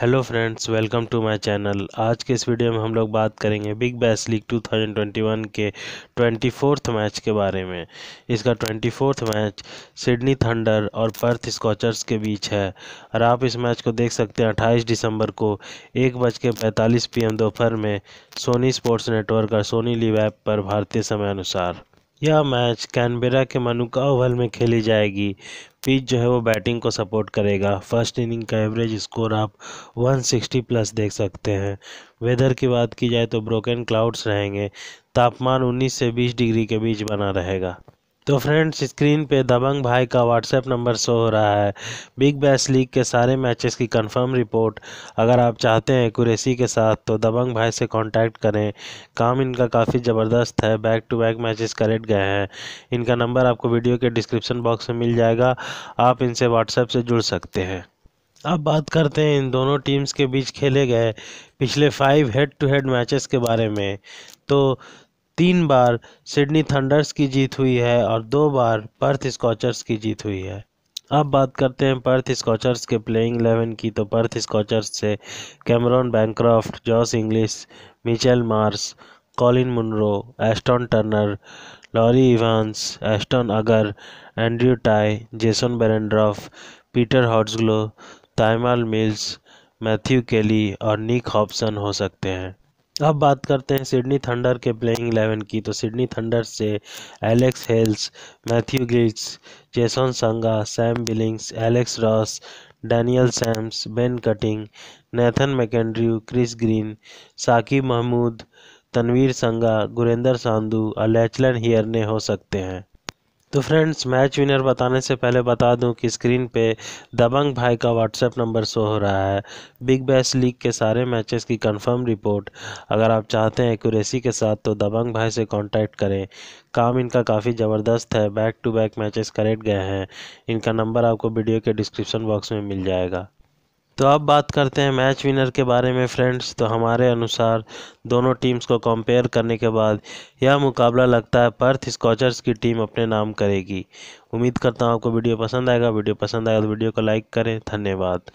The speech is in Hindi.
hello friends welcome to my channel आज के इस वीडियो में हम लोग बात करेंगे बिग बैस लीग 2021 के ट्वेंटी फोर्थ मैच के बारे में इसका twenty fourth match Sydney Thunder और पर्थ स्कॉचर्स के बीच है और आप इस मैच को देख सकते हैं 28 दिसंबर को एक बज के पैंतालीस पी दोपहर में सोनी स्पोर्ट्स नेटवर्क और सोनी लिव ऐप पर भारतीय समय अनुसार यह मैच कैनबेरा के मनुका ओवल में खेली जाएगी पिच जो है वो बैटिंग को सपोर्ट करेगा फर्स्ट इनिंग का एवरेज स्कोर आप 160 प्लस देख सकते हैं वेदर की बात की जाए तो ब्रोकन क्लाउड्स रहेंगे तापमान 19 से 20 डिग्री के बीच बना रहेगा तो फ्रेंड्स स्क्रीन पे दबंग भाई का व्हाट्सएप नंबर शो हो रहा है बिग बैस लीग के सारे मैचेस की कंफर्म रिपोर्ट अगर आप चाहते हैं कुरेसी के साथ तो दबंग भाई से कांटेक्ट करें काम इनका काफ़ी ज़बरदस्त है बैक टू बैक मैचेस करेट गए हैं इनका नंबर आपको वीडियो के डिस्क्रिप्शन बॉक्स में मिल जाएगा आप इनसे व्हाट्सएप से जुड़ सकते हैं अब बात करते हैं इन दोनों टीम्स के बीच खेले गए पिछले five head to head matches के बारे में तो तीन बार सिडनी थंडर्स की जीत हुई है और दो बार पर्थ स्कॉचर्स की जीत हुई है अब बात करते हैं पर्थ स्कॉचर्स के प्लेइंग एलेवन की तो पर्थ स्कॉचर्स से Cameron Bancroft Josh Inglis Mitchell Marsh Colin Munro Ashton Turner Laurie Evans Ashton Agar Andrew Tye Jason Behrendorff Peter Hatzoglou Tymal Mills Matthew Kelly और निक हॉपसन हो सकते हैं अब बात करते हैं सिडनी थंडर के प्लेइंग इलेवन की तो सिडनी थंडर से Alex Hales Matthew Gilkes Jason Sangha Sam Billings Alex Ross Daniel Sams Ben Cutting Nathan McAndrew Chris Green Saqib Mahmood Tanveer संगा गुरेंद्र सांधु और लैचलन हियर ने हो सकते हैं तो फ्रेंड्स मैच विनर बताने से पहले बता दूं कि स्क्रीन पे दबंग भाई का व्हाट्सएप नंबर शो हो रहा है बिग बैस लीग के सारे मैचेस की कंफर्म रिपोर्ट अगर आप चाहते हैं एक्यूरेसी के साथ तो दबंग भाई से कांटेक्ट करें काम इनका काफ़ी ज़बरदस्त है बैक टू बैक मैचेस करेट गए हैं इनका नंबर आपको वीडियो के डिस्क्रिप्शन बॉक्स में मिल जाएगा तो अब बात करते हैं मैच विनर के बारे में फ्रेंड्स तो हमारे अनुसार दोनों टीम्स को कंपेयर करने के बाद यह मुकाबला लगता है पर्थ स्कॉचर्स की टीम अपने नाम करेगी उम्मीद करता हूँ आपको वीडियो पसंद आएगा वीडियो पसंद आएगा तो वीडियो को लाइक करें धन्यवाद